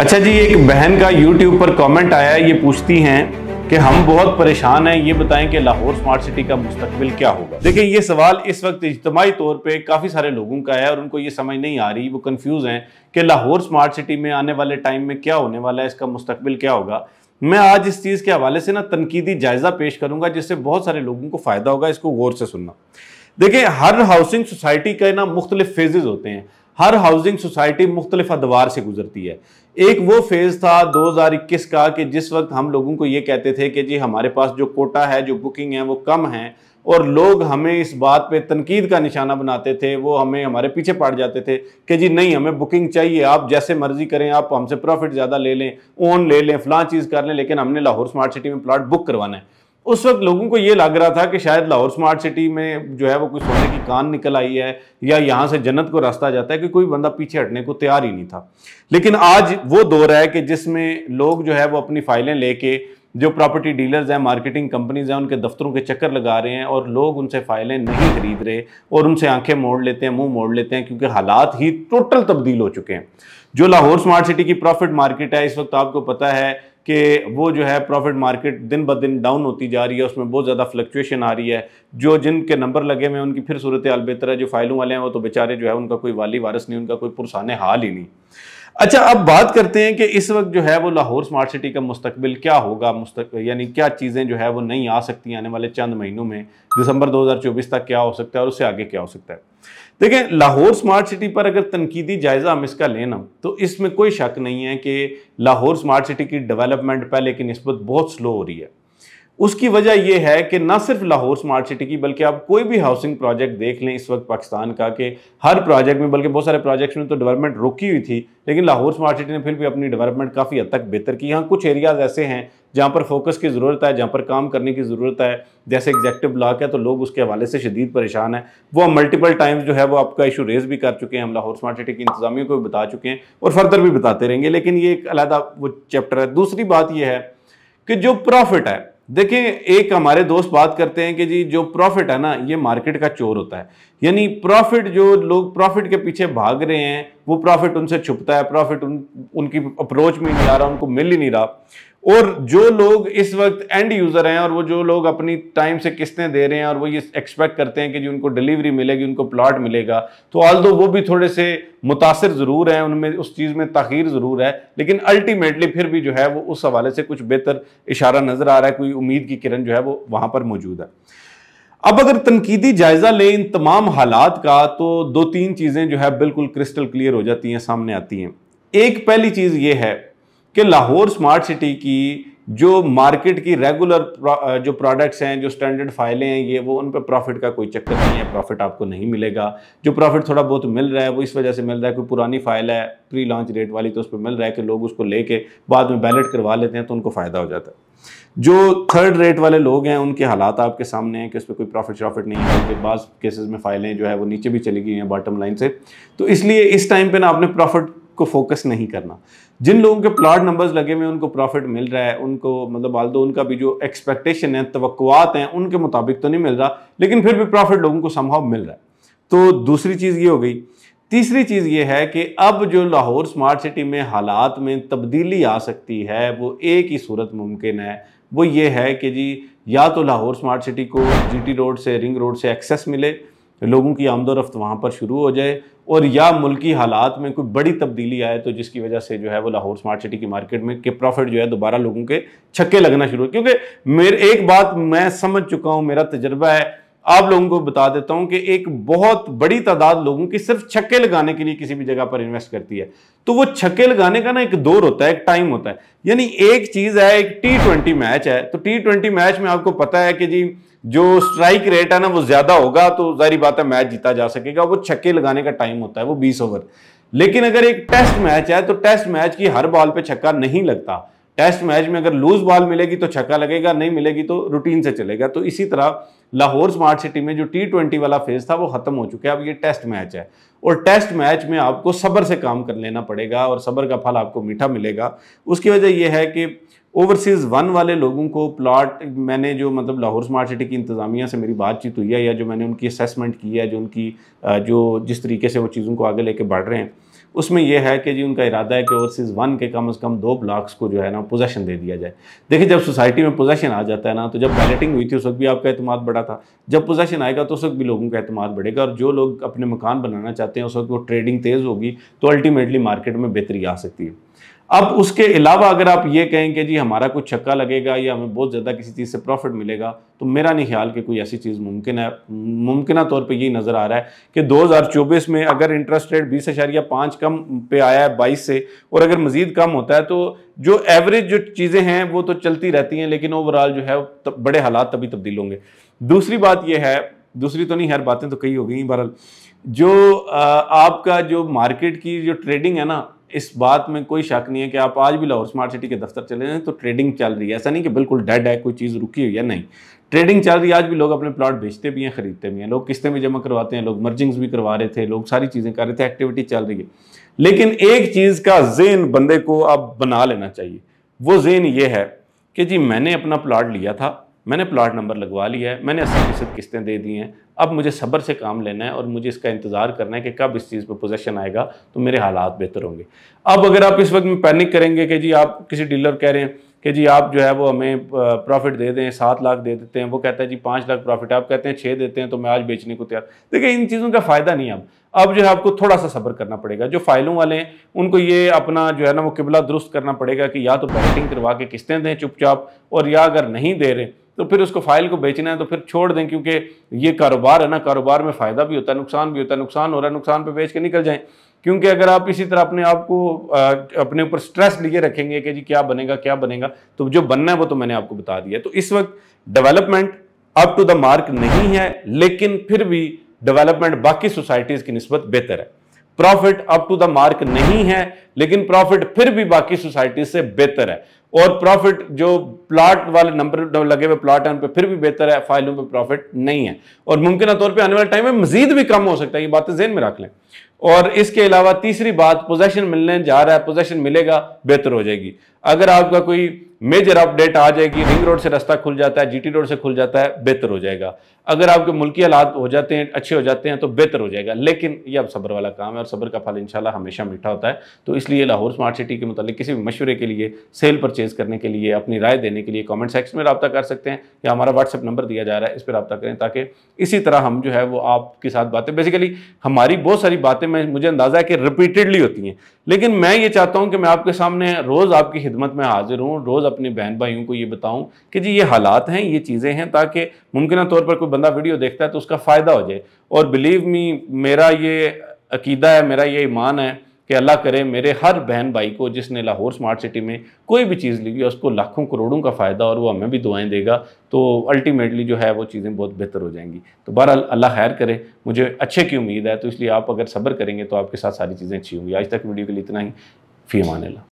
अच्छा जी एक बहन का यूट्यूब पर कमेंट आया ये पूछती हैं कि हम बहुत परेशान हैं ये बताएं कि लाहौर स्मार्ट सिटी का मुस्तबिल क्या होगा देखिए ये सवाल इस वक्त इज्तमी तौर पे काफ़ी सारे लोगों का है और उनको ये समझ नहीं आ रही वो कंफ्यूज हैं कि लाहौर स्मार्ट सिटी में आने वाले टाइम में क्या होने वाला है इसका मुस्तकबिल क्या होगा मैं आज इस चीज़ के हवाले से ना तनकीदी जायज़ा पेश करूँगा जिससे बहुत सारे लोगों को फ़ायदा होगा इसको गौर से सुनना देखिए हर हाउसिंग सोसाइटी के ना मुख्तलिफ फेजेज़ होते हैं हर हाउसिंग सोसाइटी मुख्तलिफ अदवार से गुजरती है एक वो फेज़ था 2021 का कि जिस वक्त हम लोगों को ये कहते थे कि जी हमारे पास जो कोटा है जो बुकिंग है वो कम है और लोग हमें इस बात पे तनकीद का निशाना बनाते थे वो हमें हमारे पीछे पड़ जाते थे कि जी नहीं हमें बुकिंग चाहिए आप जैसे मर्जी करें आप हमसे प्रॉफिट ज़्यादा ले लें ओन ले लें फला चीज़ कर लें लेकिन हमने लाहौर स्मार्ट सिटी में प्लाट बुक करवाना है उस वक्त लोगों को ये लग रहा था कि शायद लाहौर स्मार्ट सिटी में जो है वो कोई सोने की कान निकल आई है या यहाँ से जन्नत को रास्ता जाता है कि कोई बंदा पीछे हटने को तैयार ही नहीं था लेकिन आज वो दौर है कि जिसमें लोग जो है वो अपनी फाइलें लेके जो प्रॉपर्टी डीलर्स हैं मार्केटिंग कंपनीज हैं उनके दफ्तरों के चक्कर लगा रहे हैं और लोग उनसे फाइलें नहीं खरीद रहे और उनसे आंखें मोड़ लेते हैं मुंह मोड़ लेते हैं क्योंकि हालात ही टोटल तब्दील हो चुके हैं जो लाहौर स्मार्ट सिटी की प्रॉफिट मार्केट है इस वक्त आपको पता है कि वो जो है प्रॉफिट मार्केट दिन ब दिन डाउन होती जा रही है उसमें बहुत ज़्यादा फ्लक्चुएशन आ रही है जो जिनके नंबर लगे हुए हैं उनकी फिर सूरत हाल बेहतर है जो फाइलों वाले हैं वो तो बेचारे जो है उनका कोई वाली वारस नहीं उनका कोई पुरसान हाल ही नहीं अच्छा अब बात करते हैं कि इस वक्त जो है वो लाहौर स्मार्ट सिटी का मुस्तबिल क्या होगा यानी क्या चीज़ें जो है वो नहीं आ सकती आने वाले चंद महीनों में दिसंबर 2024 तक क्या हो सकता है और उससे आगे क्या हो सकता है देखें लाहौर स्मार्ट सिटी पर अगर तनकीदी जायज़ा हम इसका लेना तो इसमें कोई शक नहीं है कि लाहौर स्मार्ट सिटी की डेवलपमेंट पहले की नस्बत बहुत स्लो हो रही है उसकी वजह यह है कि ना सिर्फ लाहौर स्मार्ट सिटी की बल्कि आप कोई भी हाउसिंग प्रोजेक्ट देख लें इस वक्त पाकिस्तान का कि हर प्रोजेक्ट में बल्कि बहुत सारे प्रोजेक्ट्स में तो डेवलपमेंट रुकी हुई थी लेकिन लाहौर स्मार्ट सिटी ने फिर भी अपनी डेवलपमेंट काफ़ी हद तक बेहतर की हाँ कुछ एरियाज़ ऐसे हैं जहाँ पर फोकस की ज़रूरत है जहाँ पर काम करने की ज़रूरत है जैसे एग्जैक्टिव ब्लॉक है तो लोग उसके हवाले से शदीद परेशान है वो मल्टीपल टाइम्स जो है वो आपका इशू रेज भी कर चुके हैं हम लाहौर स्मार्ट सिटी की इंतजामियों को भी बता चुके हैं और फर्दर भी बताते रहेंगे लेकिन ये एक अलहदा वो चैप्टर है दूसरी बात यह है कि जो प्रॉफिट है देखें एक हमारे दोस्त बात करते हैं कि जी जो प्रॉफिट है ना ये मार्केट का चोर होता है यानी प्रॉफिट जो लोग प्रॉफिट के पीछे भाग रहे हैं वो प्रॉफिट उनसे छुपता है प्रॉफिट उन उनकी अप्रोच में नहीं आ रहा उनको मिल ही नहीं रहा और जो लोग इस वक्त एंड यूज़र हैं और वो जो लोग अपनी टाइम से किस्तें दे रहे हैं और वो ये एक्सपेक्ट करते हैं कि जी उनको डिलीवरी मिलेगी उनको प्लॉट मिलेगा तो ऑल दो वो भी थोड़े से मुतासर ज़रूर हैं उनमें उस चीज़ में तखीर ज़रूर है लेकिन अल्टीमेटली फिर भी जो है वो उस हवाले से कुछ बेहतर इशारा नज़र आ रहा है कोई उम्मीद की किरण जो है वो वहाँ पर मौजूद है अब अगर तनकीदी जायज़ा लें इन तमाम हालात का तो दो तीन चीज़ें जो है बिल्कुल क्रिस्टल क्लियर हो जाती हैं सामने आती हैं एक पहली चीज़ ये है कि लाहौर स्मार्ट सिटी की जो मार्केट की रेगुलर जो प्रोडक्ट्स हैं जो स्टैंडर्ड फाइलें हैं ये वो उन पर प्रॉफिट का कोई चक्कर नहीं है प्रॉफिट आपको नहीं मिलेगा जो प्रॉफिट थोड़ा बहुत मिल रहा है वो इस वजह से मिल रहा है कोई पुरानी फाइल है प्री लॉन्च रेट वाली तो उस पर मिल रहा है कि लोग उसको लेके बाद में बैलेट करवा लेते हैं तो उनको फ़ायदा हो जाता है जो थर्ड रेट वाले लोग हैं उनके हालात आपके सामने हैं कि उस पर कोई प्रॉफिट शॉफिट नहीं है उनके बाद केसेस में फाइलें जो है वो नीचे भी चली गई हैं बॉटम लाइन से तो इसलिए इस टाइम पर ना आपने प्रॉफिट को फोकस नहीं करना जिन लोगों के प्लॉट नंबर्स लगे हुए उनको प्रॉफिट मिल रहा है उनको मतलब बाल दो उनका भी जो एक्सपेक्टेशन है तवक्कुआत हैं उनके मुताबिक तो नहीं मिल रहा लेकिन फिर भी प्रॉफिट लोगों को संभव मिल रहा है तो दूसरी चीज़ ये हो गई तीसरी चीज़ ये है कि अब जो लाहौर स्मार्ट सिटी में हालात में तब्दीली आ सकती है वो एक ही सूरत मुमकिन है वो ये है कि जी या तो लाहौर स्मार्ट सिटी को जीटी रोड से रिंग रोड से एक्सेस मिले लोगों की आमदोरफ्त वहाँ पर शुरू हो जाए और या मुल्की हालात में कोई बड़ी तब्दीली आए तो जिसकी वजह से जो है वो लाहौर स्मार्ट सिटी की मार्केट में के प्रॉफिट जो है दोबारा लोगों के छक्के लगना शुरू हो क्योंकि मेरे एक बात मैं समझ चुका हूँ मेरा तजर्बा है आप लोगों को बता देता हूं कि एक बहुत बड़ी तादाद लोगों की सिर्फ छक्के लगाने के लिए किसी भी जगह पर इन्वेस्ट करती है तो वो छक्के लगाने का ना एक दौर होता है एक टाइम होता है यानी एक चीज है एक टी ट्वेंटी मैच है तो टी ट्वेंटी मैच में आपको पता है कि जी जो स्ट्राइक रेट है ना वो ज्यादा होगा तो जारी बात है मैच जीता जा सकेगा वो छक्के लगाने का टाइम होता है वो बीस ओवर लेकिन अगर एक टेस्ट मैच है तो टेस्ट मैच की हर बॉल पे छक्का नहीं लगता टेस्ट मैच में अगर लूज बॉल मिलेगी तो छक्का लगेगा नहीं मिलेगी तो रूटीन से चलेगा तो इसी तरह लाहौर स्मार्ट सिटी में जो टी ट्वेंटी वाला फेज था वो खत्म हो चुका है अब ये टेस्ट मैच है और टेस्ट मैच में आपको सब्र से काम कर लेना पड़ेगा और सब्र का फल आपको मीठा मिलेगा उसकी वजह यह है कि ओवरसीज़ वन वाले लोगों को प्लाट मैंने जो मतलब लाहौर स्मार्ट सिटी की इंतज़ामिया से मेरी बातचीत हुई है या जो मैंने उनकी असेसमेंट की है जो उनकी जो जिस तरीके से वो चीज़ों को आगे लेके बढ़ रहे हैं उसमें यह है कि जी उनका इरादा है कि ओवरसीज़ वन के कम अज़ कम दो ब्लॉक्स को जो है ना पोजेशन दे दिया जाए देखिए जब सोसाइटी में पोजेशन आ जाता है ना तो जब बैलेटिंग हुई थी उस वक्त भी आपका अहतमाद बढ़ा था जब पोजेशन आएगा तो उस वक्त भी लोगों का अहतमाद बढ़ेगा और जो लोग अपने मकान बनाना चाहते हैं उस वक्त वो ट्रेडिंग तेज़ होगी तो अल्टीमेटली मार्केट में बेहतरी आ सकती है अब उसके अलावा अगर आप ये कहें कि जी हमारा कुछ छक्का लगेगा या हमें बहुत ज़्यादा किसी चीज़ से प्रॉफिट मिलेगा तो मेरा नहीं ख्याल कि कोई ऐसी चीज़ मुमकिन है मुमकिन तौर पे यही नज़र आ रहा है कि 2024 में अगर इंटरेस्ट रेट बीस अशारिया पाँच कम पे आया है बाईस से और अगर मज़ीद कम होता है तो जो एवरेज जो चीज़ें हैं वो तो चलती रहती हैं लेकिन ओवरऑल जो है तो बड़े हालात तभी तब्दील होंगे दूसरी बात यह है दूसरी तो नहीं हर बातें तो कई हो गई बहरहाल जो आपका जो मार्केट की जो ट्रेडिंग है ना इस बात में कोई शक नहीं है कि आप आज भी लाहौर स्मार्ट सिटी के दफ्तर चले जाएँ तो ट्रेडिंग चल रही है ऐसा नहीं कि बिल्कुल डेड है कोई चीज़ रुकी हुई है नहीं ट्रेडिंग चल रही है आज भी लोग अपने प्लाट बेचते भी हैं खरीदते भी हैं लोग किस्तें में जमा करवाते हैं लोग मर्जिंग्स भी करवा रहे थे लोग सारी चीज़ें कर रहे थे एक्टिविटी चल रही है लेकिन एक चीज़ का जेन बंदे को अब बना लेना चाहिए वो जेन ये है कि जी मैंने अपना प्लाट लिया था मैंने प्लाट नंबर लगवा लिया है मैंने अस्सी फीसद किस्तें दे दी हैं अब मुझे सब्र से काम लेना है और मुझे इसका इंतज़ार करना है कि कब इस चीज़ पर पोजेशन आएगा तो मेरे हालात बेहतर होंगे अब अगर आप इस वक्त में पैनिक करेंगे कि जी आप किसी डीलर कह रहे हैं कि जी आप जो है वो हमें प्रॉफिट दे दें सात लाख दे देते हैं वो कहता है जी पाँच लाख प्रॉफिट आप कहते हैं छः देते हैं तो मैं आज बेचने को तैयार देखिए इन चीज़ों का फ़ायदा नहीं अब अब जो है आपको थोड़ा सा सब्र करना पड़ेगा जो फाइलों वाले हैं उनको ये अपना जो है ना वो किबला दुरुस्त करना पड़ेगा कि या तो पैकिंग करवा के किस्तें दें चुपचाप और या अगर नहीं दे रहे तो फिर उसको फाइल को बेचना है तो फिर छोड़ दें क्योंकि ये कारोबार है ना कारोबार में फ़ायदा भी होता है नुकसान भी होता है नुकसान हो रहा है नुकसान पर बेच के निकल जाएँ क्योंकि अगर आप इसी तरह अपने आप को अपने ऊपर स्ट्रेस लिए रखेंगे कि जी क्या बनेगा क्या बनेगा तो जो बनना है वो तो मैंने आपको बता दिया तो इस वक्त development up to the mark नहीं है लेकिन फिर भी डेवलपमेंट बाकी सोसाइटीज़ की नस्बत बेहतर है profit up to the mark नहीं है लेकिन प्रॉफिट फिर भी बाकी सोसाइटी से बेहतर है और प्रॉफिट जो प्लाट वाले नंबर लगे हुए प्लाट है उन पर फिर भी बेहतर है फाइलों पे प्रॉफिट नहीं है और मुमकिन तौर पे आने वाले टाइम में मजीद भी कम हो सकता है ये बातें जेन में रख लें और इसके अलावा तीसरी बात पोजेशन मिलने जा रहा है पोजेशन मिलेगा बेहतर हो जाएगी अगर आपका कोई मेजर अपडेट आ जाएगी रिंग रोड से रास्ता खुल जाता है जीटी रोड से खुल जाता है बेहतर हो जाएगा अगर आपके मुल्की हालात हो जाते हैं अच्छे हो जाते हैं तो बेहतर हो जाएगा लेकिन ये अब सब्र वाला काम है और सब्र का फल इंशाल्लाह हमेशा मीठा होता है तो इसलिए लाहौर स्मार्ट सिटी के मतलब किसी भी मशवरे के लिए सेल परचेज़ करने के लिए अपनी राय देने के लिए कॉमेंट सेक्शन में रबा कर सकते हैं या हमारा व्हाट्सअप नंबर दिया जा रहा है इस पर रबा करें ताकि इसी तरह हम जो है वो आपके साथ बातें बेसिकली हमारी बहुत सारी बातें मैं मुझे अंदाज़ा है कि रिपीटेडली होती हैं लेकिन मैं ये चाहता हूँ कि मैं आपके सामने रोज़ आपकी खिदमत में हाजिर हूँ रोज़ अपने बहन भाइयों को ये बताऊँ कि जी ये हालात हैं ये चीज़ें हैं ताकि मुमकिन तौर पर कोई बंदा वीडियो देखता है तो उसका फ़ायदा हो जाए और बिलीव मी मेरा ये अकीदा है मेरा ये ईमान है कि अल्लाह करे मेरे हर बहन भाई को जिसने लाहौर स्मार्ट सिटी में कोई भी चीज़ ली है उसको लाखों करोड़ों का फ़ायदा और वो हमें भी दुआएं देगा तो अल्टीमेटली जो है वो चीज़ें बहुत बेहतर हो जाएंगी तो बहर अल्लाह खैर करे मुझे अच्छे की उम्मीद है तो इसलिए आप अगर सब्र करेंगे तो आपके साथ सारी चीज़ें अच्छी होंगी आज तक वीडियो के लिए इतना ही फ़ी मान